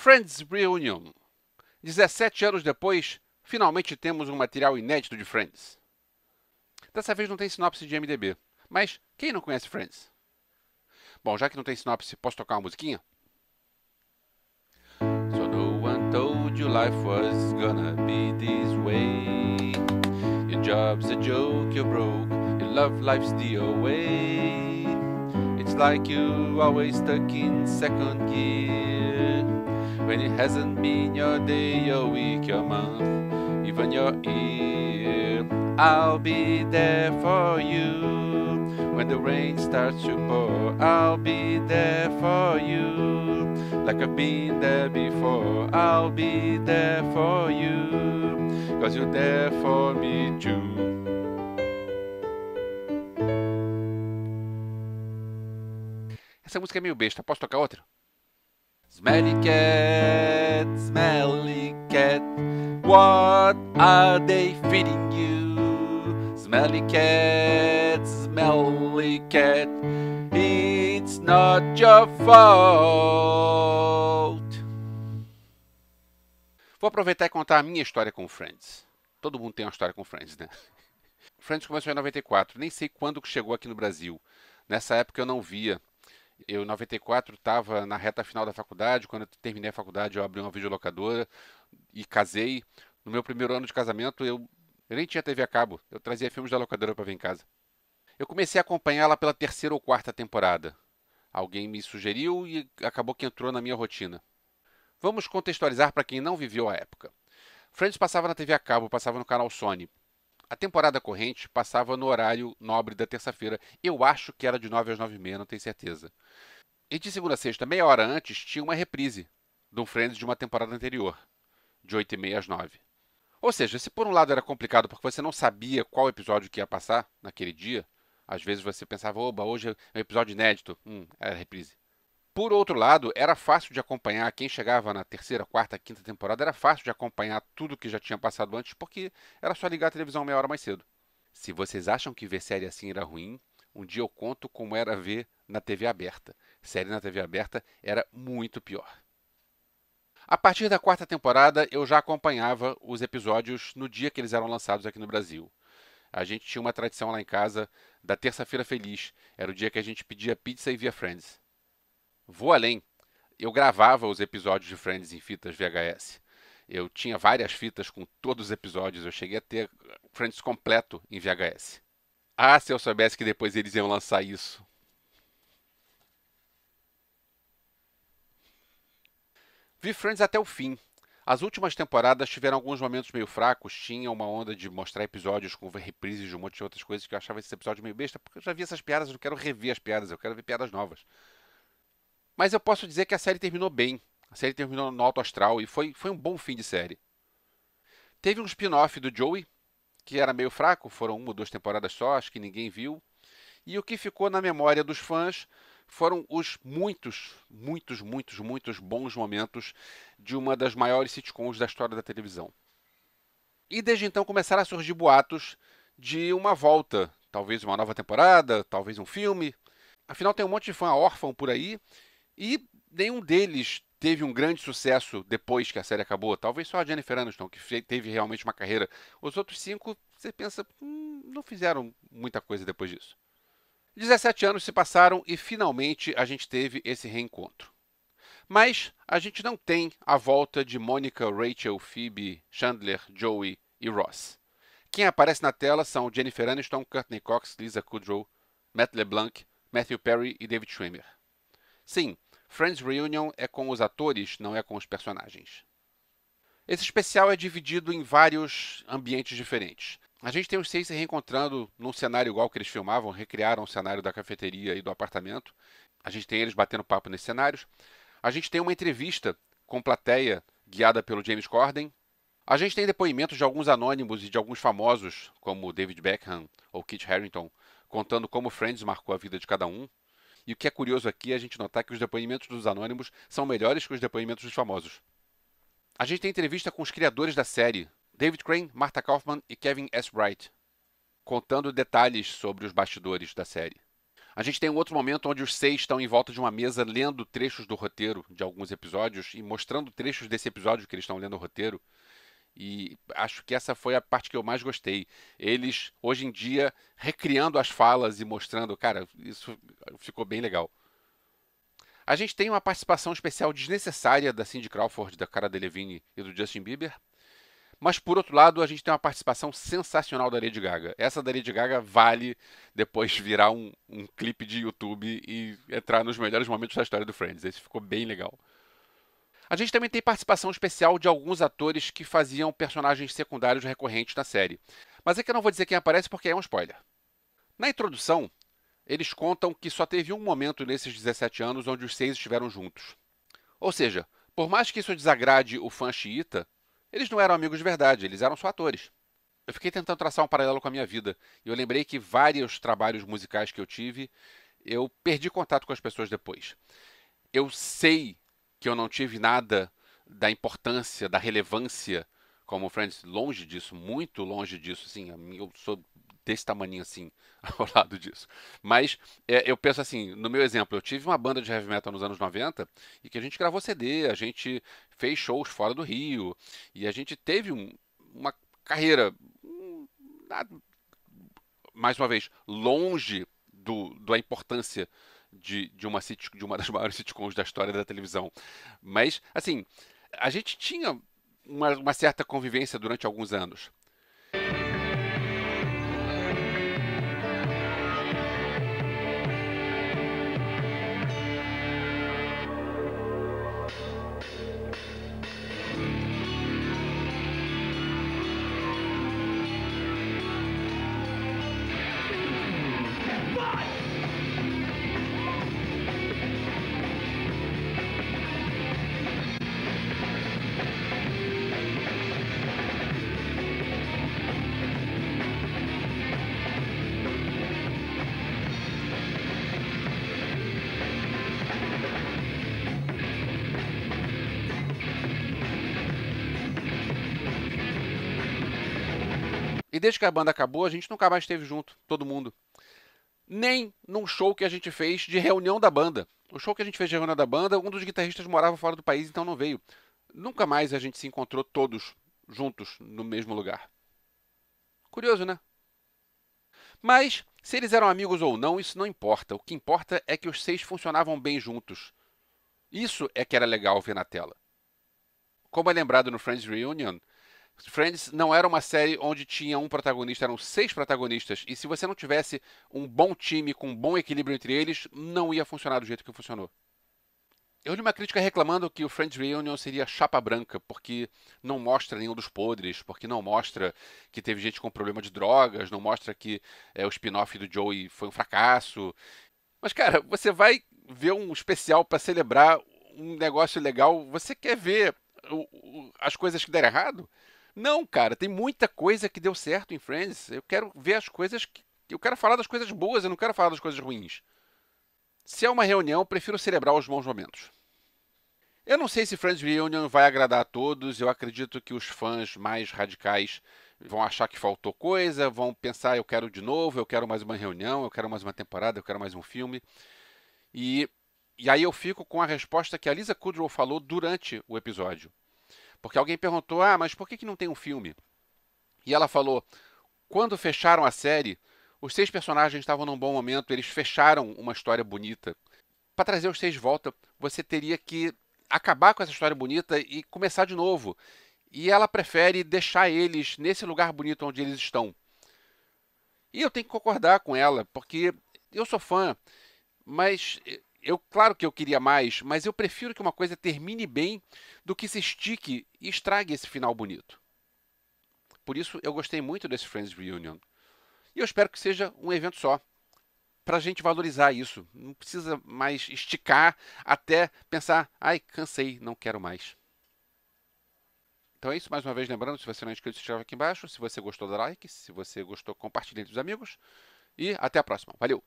Friends Reunion. 17 anos depois, finalmente temos um material inédito de Friends. Dessa vez não tem sinopse de MDB, mas quem não conhece Friends? Bom, já que não tem sinopse, posso tocar uma musiquinha? So no one told you life was gonna be this way. Your job's a joke, you're broke, your love life's the away. It's like you always stuck in second gear when it hasn't been your day, your week, your month, even your year. I'll be there for you. When the rain starts to pour, I'll be there for you. Like I've been there before, I'll be there for you. Cause you're there for me too. Essa música é meio besta, posso tocar outra? Smelly cat, smelly cat, what are they feeding you? Smelly cat, smelly cat, it's not your fault. Vou aproveitar e contar a minha história com Friends. Todo mundo tem uma história com Friends, né? Friends começou em 94, nem sei quando que chegou aqui no Brasil. Nessa época eu não via eu, em 94, estava na reta final da faculdade. Quando eu terminei a faculdade, eu abri uma videolocadora e casei. No meu primeiro ano de casamento, eu, eu nem tinha TV a cabo. Eu trazia filmes da locadora para ver em casa. Eu comecei a acompanhá-la pela terceira ou quarta temporada. Alguém me sugeriu e acabou que entrou na minha rotina. Vamos contextualizar para quem não viveu a época. Friends passava na TV a cabo, passava no canal Sony. A temporada corrente passava no horário nobre da terça-feira. Eu acho que era de 9 às 9 e meia, não tenho certeza. E de segunda a sexta, meia hora antes, tinha uma reprise de um Friends de uma temporada anterior, de 8 e meia às 9. Ou seja, se por um lado era complicado porque você não sabia qual episódio que ia passar naquele dia, às vezes você pensava, oba, hoje é um episódio inédito, hum, era é reprise. Por outro lado, era fácil de acompanhar quem chegava na terceira, quarta, quinta temporada, era fácil de acompanhar tudo que já tinha passado antes, porque era só ligar a televisão meia hora mais cedo. Se vocês acham que ver série assim era ruim, um dia eu conto como era ver na TV aberta. Série na TV aberta era muito pior. A partir da quarta temporada, eu já acompanhava os episódios no dia que eles eram lançados aqui no Brasil. A gente tinha uma tradição lá em casa da Terça-feira Feliz. Era o dia que a gente pedia pizza e via Friends. Vou além. Eu gravava os episódios de Friends em fitas VHS. Eu tinha várias fitas com todos os episódios. Eu cheguei a ter Friends completo em VHS. Ah, se eu soubesse que depois eles iam lançar isso. Vi Friends até o fim. As últimas temporadas tiveram alguns momentos meio fracos, tinha uma onda de mostrar episódios com reprises de um monte de outras coisas que eu achava esse episódio meio besta, porque eu já vi essas piadas, eu não quero rever as piadas, eu quero ver piadas novas. Mas eu posso dizer que a série terminou bem. A série terminou no alto astral e foi, foi um bom fim de série. Teve um spin-off do Joey, que era meio fraco, foram uma ou duas temporadas só, acho que ninguém viu. E o que ficou na memória dos fãs foram os muitos, muitos, muitos, muitos bons momentos de uma das maiores sitcoms da história da televisão. E desde então começaram a surgir boatos de uma volta, talvez uma nova temporada, talvez um filme. Afinal, tem um monte de fã órfão por aí e nenhum deles teve um grande sucesso depois que a série acabou. Talvez só a Jennifer Aniston, que teve realmente uma carreira. Os outros cinco, você pensa, hum, não fizeram muita coisa depois disso. 17 anos se passaram e finalmente a gente teve esse reencontro. Mas a gente não tem a volta de Mônica, Rachel, Phoebe, Chandler, Joey e Ross. Quem aparece na tela são Jennifer Aniston, Courtney Cox, Lisa Kudrow, Matt LeBlanc, Matthew Perry e David Schwimmer. Sim, Friends Reunion é com os atores, não é com os personagens. Esse especial é dividido em vários ambientes diferentes. A gente tem os seis se reencontrando num cenário igual que eles filmavam, recriaram o cenário da cafeteria e do apartamento. A gente tem eles batendo papo nesses cenários. A gente tem uma entrevista com plateia guiada pelo James Corden. A gente tem depoimentos de alguns anônimos e de alguns famosos, como David Beckham ou Kit Harington, contando como Friends marcou a vida de cada um. E o que é curioso aqui é a gente notar que os depoimentos dos anônimos são melhores que os depoimentos dos famosos. A gente tem entrevista com os criadores da série, David Crane, Martha Kaufman e Kevin S. Wright, contando detalhes sobre os bastidores da série. A gente tem um outro momento onde os seis estão em volta de uma mesa lendo trechos do roteiro de alguns episódios e mostrando trechos desse episódio que eles estão lendo o roteiro. E acho que essa foi a parte que eu mais gostei. Eles, hoje em dia, recriando as falas e mostrando, cara, isso ficou bem legal. A gente tem uma participação especial desnecessária da Cindy Crawford, da Cara Delevingne e do Justin Bieber. Mas, por outro lado, a gente tem uma participação sensacional da Lady Gaga. Essa da Lady Gaga vale depois virar um, um clipe de YouTube e entrar nos melhores momentos da história do Friends. Esse ficou bem legal. A gente também tem participação especial de alguns atores que faziam personagens secundários recorrentes na série. Mas é que eu não vou dizer quem aparece porque é um spoiler. Na introdução, eles contam que só teve um momento nesses 17 anos onde os seis estiveram juntos. Ou seja, por mais que isso desagrade o fã xiita, eles não eram amigos de verdade, eles eram só atores. Eu fiquei tentando traçar um paralelo com a minha vida e eu lembrei que vários trabalhos musicais que eu tive, eu perdi contato com as pessoas depois. Eu sei que eu não tive nada da importância, da relevância, como o Friends, longe disso, muito longe disso, assim, eu sou desse tamanho assim, ao lado disso. Mas é, eu penso assim, no meu exemplo, eu tive uma banda de heavy metal nos anos 90 e que a gente gravou CD, a gente fez shows fora do Rio e a gente teve um, uma carreira, um, mais uma vez, longe do, da importância de, de, uma, sitcom, de uma das maiores sitcoms da história da televisão. Mas, assim, a gente tinha uma, uma certa convivência durante alguns anos. E desde que a banda acabou, a gente nunca mais esteve junto, todo mundo. Nem num show que a gente fez de reunião da banda. O show que a gente fez de reunião da banda, um dos guitarristas morava fora do país, então não veio. Nunca mais a gente se encontrou todos juntos no mesmo lugar. Curioso, né? Mas, se eles eram amigos ou não, isso não importa. O que importa é que os seis funcionavam bem juntos. Isso é que era legal ver na tela. Como é lembrado no Friends Reunion, Friends não era uma série onde tinha um protagonista, eram seis protagonistas. E se você não tivesse um bom time com um bom equilíbrio entre eles, não ia funcionar do jeito que funcionou. Eu li uma crítica reclamando que o Friends Reunion seria chapa branca, porque não mostra nenhum dos podres, porque não mostra que teve gente com problema de drogas, não mostra que é, o spin-off do Joey foi um fracasso. Mas, cara, você vai ver um especial para celebrar um negócio legal, você quer ver o, o, as coisas que deram errado? Não, cara, tem muita coisa que deu certo em Friends. Eu quero ver as coisas que. Eu quero falar das coisas boas, eu não quero falar das coisas ruins. Se é uma reunião, prefiro celebrar os bons momentos. Eu não sei se Friends Reunion vai agradar a todos. Eu acredito que os fãs mais radicais vão achar que faltou coisa, vão pensar: eu quero de novo, eu quero mais uma reunião, eu quero mais uma temporada, eu quero mais um filme. E, e aí eu fico com a resposta que a Lisa Kudrow falou durante o episódio. Porque alguém perguntou: ah, mas por que, que não tem um filme? E ela falou: quando fecharam a série, os seis personagens estavam num bom momento, eles fecharam uma história bonita. Para trazer os seis de volta, você teria que acabar com essa história bonita e começar de novo. E ela prefere deixar eles nesse lugar bonito onde eles estão. E eu tenho que concordar com ela, porque eu sou fã, mas eh, eu claro que eu queria mais, mas eu prefiro que uma coisa termine bem do que se estique e estrague esse final bonito. Por isso eu gostei muito desse Friends Reunion. E eu espero que seja um evento só. Para a gente valorizar isso. Não precisa mais esticar até pensar, ai, cansei, não quero mais. Então é isso, mais uma vez, lembrando, se você não é inscrito, se inscreve aqui embaixo. Se você gostou, dá like. Se você gostou, compartilhe entre os amigos. E até a próxima. Valeu!